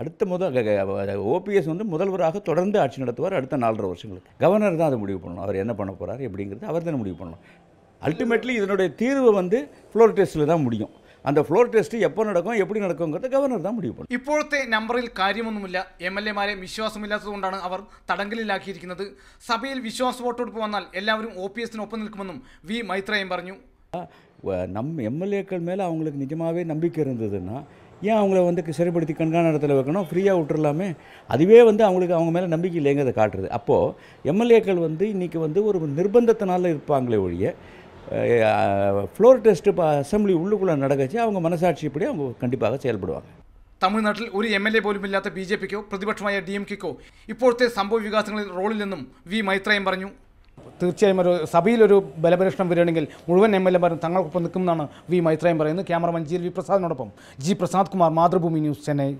அடுத்த முதல் ஓபிஎஸ் வந்து முதல்வராக தொடர்ந்து ஆட்சி நடத்துவார் அடுத்த நாலரை வருஷங்களுக்கு கவர்னர் தான் அதை முடிவு பண்ணணும் அவர் என்ன பண்ண போகிறார் எப்படிங்கிறது அவர் தானே முடிவு பண்ணணும் அல்டிமேட்லி இதனுடைய தீர்வு வந்து ஃப்ளோர் டெஸ்ட்டில் தான் முடியும் அந்த ഫ്ലോർ ടെസ്റ്റ് എപ്പോൾ നടക്കും എപ്പടി നടക്കുമെന്നത് ഗവർണർ താൻ മുടിവ് ഇപ്പോഴത്തെ നമ്പറിൽ കാര്യമൊന്നുമില്ല എം എൽ എമാരെ വിശ്വാസമില്ലാത്തതുകൊണ്ടാണ് അവർ തടങ്കലിലാക്കിയിരിക്കുന്നത് സഭയിൽ വിശ്വാസ വോട്ടെടുപ്പ് വന്നാൽ എല്ലാവരും ഒ പി ഒപ്പം നിൽക്കുമെന്നും വി മൈത്രയും പറഞ്ഞു நம் எம்எல்ஏக்கள் மேலே அவங்களுக்கு நிஜமாகவே நம்பிக்கை இருந்ததுன்னா ஏன் அவங்கள வந்து சிறைப்படுத்தி கண்காண இடத்துல வைக்கணும் ஃப்ரீயாக விட்டுறலாமே அதுவே வந்து அவங்களுக்கு அவங்க மேலே நம்பிக்கை இல்லைங்கிறத காட்டுறது அப்போது எம்எல்ஏக்கள் வந்து இன்றைக்கி வந்து ஒரு நிர்பந்தத்தினால இருப்பாங்களே ஒழிய ஃப்ளோர் டெஸ்ட்டு இப்போ அசம்பிளி உள்ளுக்குள்ளே நடக்கச்சு அவங்க மனசாட்சிப்படி அவங்க கண்டிப்பாக செயல்படுவாங்க தமிழ்நாட்டில் ஒரு எம்எல்ஏ போலும் இல்லாத பிஜேபிக்கோ ബി டிஎம்கேக்கோ പിക്കോ சம்பவ ഡി എം കെക്കോ வி സംഭവ பண்ணு തീർച്ചയായും ഒരു സഭയിലൊരു ബലപരീക്ഷണം വരികയാണെങ്കിൽ മുഴുവൻ എം എൽ എമാരും തങ്ങൾക്കൊപ്പം നിൽക്കുമെന്നാണ് വി മൈത്രയും പറയുന്നത് ക്യാമറമാൻ ജി വി പ്രസാദിനോടൊപ്പം ജി പ്രസാദ് കുമാർ മാതൃഭൂമി ന്യൂസ് ചെന്നൈ